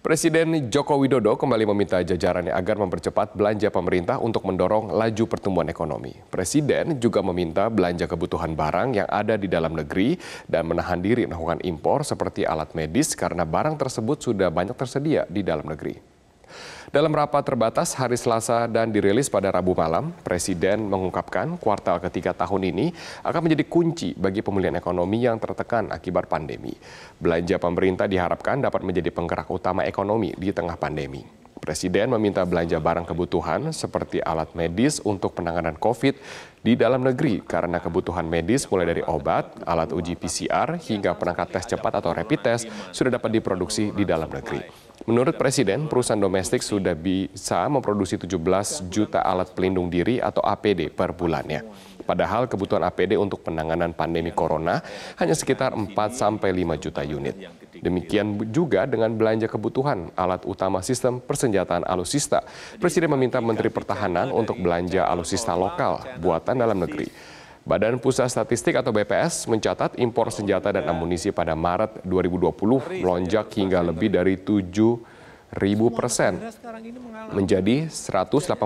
Presiden Joko Widodo kembali meminta jajarannya agar mempercepat belanja pemerintah untuk mendorong laju pertumbuhan ekonomi. Presiden juga meminta belanja kebutuhan barang yang ada di dalam negeri dan menahan diri melakukan impor seperti alat medis karena barang tersebut sudah banyak tersedia di dalam negeri. Dalam rapat terbatas hari Selasa dan dirilis pada Rabu malam, Presiden mengungkapkan kuartal ketiga tahun ini akan menjadi kunci bagi pemulihan ekonomi yang tertekan akibat pandemi. Belanja pemerintah diharapkan dapat menjadi penggerak utama ekonomi di tengah pandemi. Presiden meminta belanja barang kebutuhan seperti alat medis untuk penanganan COVID di dalam negeri karena kebutuhan medis mulai dari obat, alat uji PCR, hingga perangkat tes cepat atau rapid test sudah dapat diproduksi di dalam negeri. Menurut Presiden, perusahaan domestik sudah bisa memproduksi 17 juta alat pelindung diri atau APD per bulannya. Padahal kebutuhan APD untuk penanganan pandemi corona hanya sekitar 4-5 juta unit. Demikian juga dengan belanja kebutuhan alat utama sistem persenjataan alusista. Presiden meminta Menteri Pertahanan untuk belanja alusista lokal buatan dalam negeri. Badan Pusat Statistik atau BPS mencatat impor senjata dan amunisi pada Maret 2020 melonjak hingga lebih dari 7 ribu persen menjadi 187,1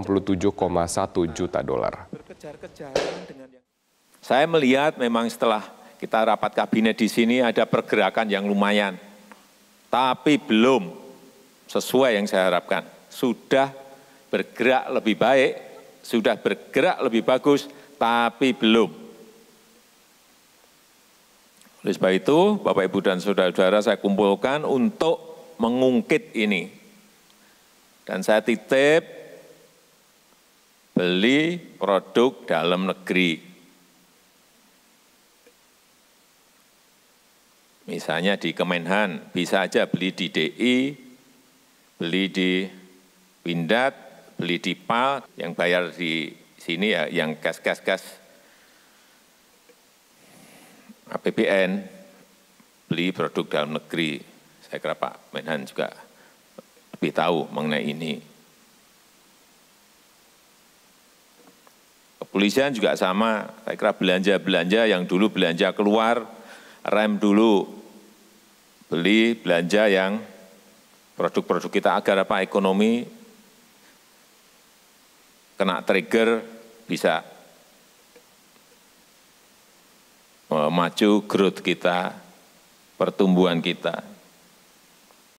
juta dolar. Saya melihat memang setelah kita rapat kabinet di sini ada pergerakan yang lumayan, tapi belum sesuai yang saya harapkan. Sudah bergerak lebih baik, sudah bergerak lebih bagus, tapi belum. Oleh sebab itu, Bapak, Ibu, dan Saudara-saudara saya kumpulkan untuk mengungkit ini. Dan saya titip beli produk dalam negeri. Misalnya di Kemenhan, bisa aja beli di DI, beli di Pindad, beli di PAL, yang bayar di sini ya yang gas-gas-gas APBN, beli produk dalam negeri. Saya kira Pak Menhan juga lebih tahu mengenai ini. Kepolisian juga sama, saya kira belanja-belanja yang dulu belanja keluar, rem dulu, beli belanja yang produk-produk kita agar apa ekonomi kena trigger bisa memacu eh, growth kita, pertumbuhan kita.